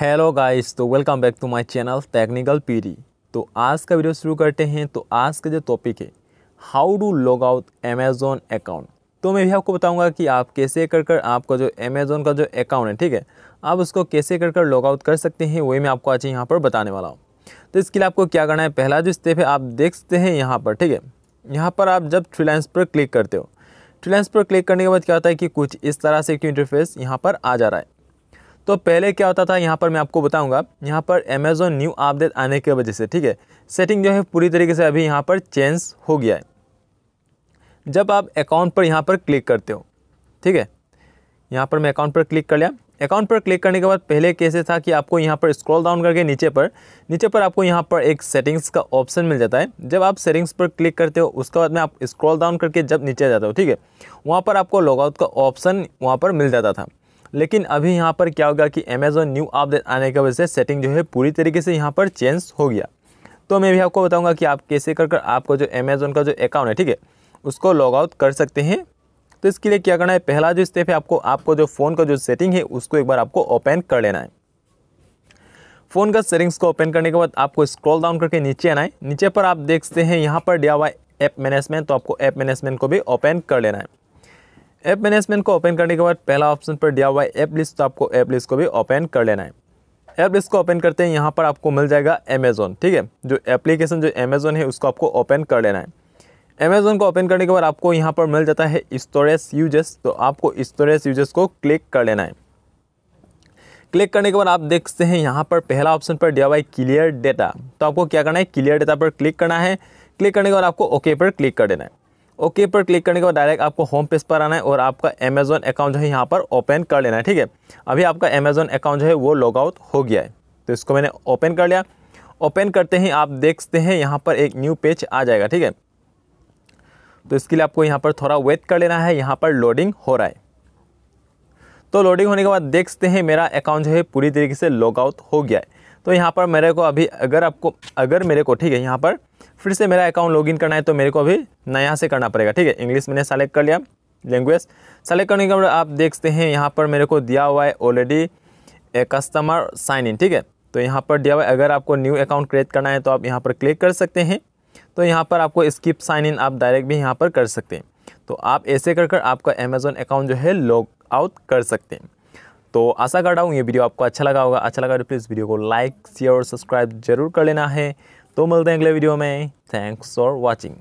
hello guys तो welcome back to my channel technical पीरी तो आज का वीडियो शुरू करते हैं तो आज का जो टॉपिक है how do log out Amazon account तो मैं भी आपको बताऊंगा कि आप कैसे कर कर आपका जो अमेजोन का जो अकाउंट है ठीक है आप उसको कैसे कर कर लॉग आउट कर सकते हैं वही मैं आपको आज यहाँ पर बताने वाला हूँ तो इसके लिए आपको क्या करना है पहला जो स्टेप है आप देख सकते हैं यहाँ पर ठीक है यहाँ पर आप जब फ्रीलांस पर क्लिक करते हो फ्रीलांस पर क्लिक करने के बाद क्या होता है कि कुछ इस तरह से एक इंटरफेस यहाँ पर आ जा रहा है तो पहले क्या होता था यहाँ पर मैं आपको बताऊँगा यहाँ पर अमेज़ोन न्यू अपडेट आने की वजह से ठीक है सेटिंग जो है पूरी तरीके से अभी यहाँ पर चेंज हो गया है जब आप अकाउंट पर यहाँ पर क्लिक करते हो ठीक है यहाँ पर मैं अकाउंट पर क्लिक कर लिया अकाउंट पर क्लिक करने के बाद पहले कैसे था कि आपको यहाँ पर स्क्रॉल डाउन करके नीचे पर नीचे पर आपको यहाँ पर एक सेटिंग्स का ऑप्शन मिल जाता है जब आप सेटिंग्स पर क्लिक करते हो उसके बाद में आप स्क्रॉल डाउन करके जब नीचे जाते हो ठीक है वहाँ पर आपको लॉगआउट का ऑप्शन वहाँ पर मिल जाता था लेकिन अभी यहाँ पर क्या होगा कि अमेज़ॉन न्यू अपडेट आने की वजह से सेटिंग जो है पूरी तरीके से यहाँ पर चेंज हो गया तो मैं भी आपको बताऊँगा कि आप कैसे कर कर आपको जो अमेज़ोन का जो अकाउंट है ठीक है उसको लॉग आउट कर सकते हैं तो इसके लिए क्या करना है पहला जो स्टेप है आपको आपको जो फ़ोन का जो सेटिंग है उसको एक बार आपको ओपन कर लेना है फ़ोन का सेटिंग्स को ओपन करने के बाद आपको स्क्रॉल डाउन करके नीचे आना है नीचे पर आप देखते हैं यहाँ पर दिया हुआ ऐप मैनेजमेंट तो आपको ऐप मैनेजमेंट को भी ओपन कर लेना है ऐप मैनेजमेंट को ओपन करने के बाद पहला ऑप्शन पर दिया हुआ है ऐप लिस्ट तो आपको ऐप लिस्ट को भी ओपन कर लेना है ऐप लिस्ट को ओपन करते हैं यहाँ पर आपको मिल जाएगा अमेजोन ठीक है जो एप्लीकेशन जो अमेजोन है उसको आपको ओपन कर लेना है अमेजोन को ओपन करने के बाद आपको यहाँ पर मिल जाता है स्टोरेज यूजेस तो आपको स्टोरेज यूजेस को क्लिक कर लेना है क्लिक करने के बाद आप देखते हैं यहाँ पर पहला ऑप्शन पर दिया हुआ है क्लियर डेटा तो आपको क्या करना है क्लियर डेटा पर क्लिक करना है क्लिक करने के बाद आपको ओके पर क्लिक कर देना है ओके पर क्लिक करने के बाद डायरेक्ट आपको होम पेज पर आना है और आपका अमेजोन अकाउंट जो है यहाँ पर ओपन कर लेना है ठीक है अभी आपका अमेजोन अकाउंट जो है वो लॉग आउट हो गया है तो इसको मैंने ओपन कर लिया ओपन करते ही आप देखते हैं यहाँ पर एक न्यू पेज आ जाएगा ठीक है तो इसके लिए आपको यहाँ पर थोड़ा वेट कर लेना है यहाँ पर लोडिंग हो रहा है तो लोडिंग होने के बाद देखते हैं मेरा अकाउंट जो है पूरी तरीके से लॉग आउट हो गया है तो यहाँ पर मेरे को अभी अगर आपको अगर मेरे को ठीक है यहाँ पर फिर से मेरा अकाउंट लॉगिन करना है तो मेरे को अभी नया से करना पड़ेगा ठीक है इंग्लिश मैंने सेलेक्ट कर लिया लैंग्वेज सेलेक्ट करने के बाद आप देखते हैं यहाँ पर मेरे को दिया हुआ है already a customer sign in ठीक है तो यहाँ पर दिया हुआ है अगर आपको न्यू अकाउंट क्रिएट करना है तो आप यहाँ पर क्लिक कर सकते हैं तो यहाँ पर आपको स्किप साइन इन आप डायरेक्ट भी यहाँ पर कर सकते हैं तो आप ऐसे कर कर आपका अमेज़ोन अकाउंट जो है लॉग आउट कर सकते हैं तो आशा कर रहा हूँ ये वीडियो आपको अच्छा लगा होगा अच्छा लगा तो प्लीज़ वीडियो को लाइक शेयर और सब्सक्राइब जरूर कर लेना है तो मिलते हैं अगले वीडियो में थैंक्स फॉर वॉचिंग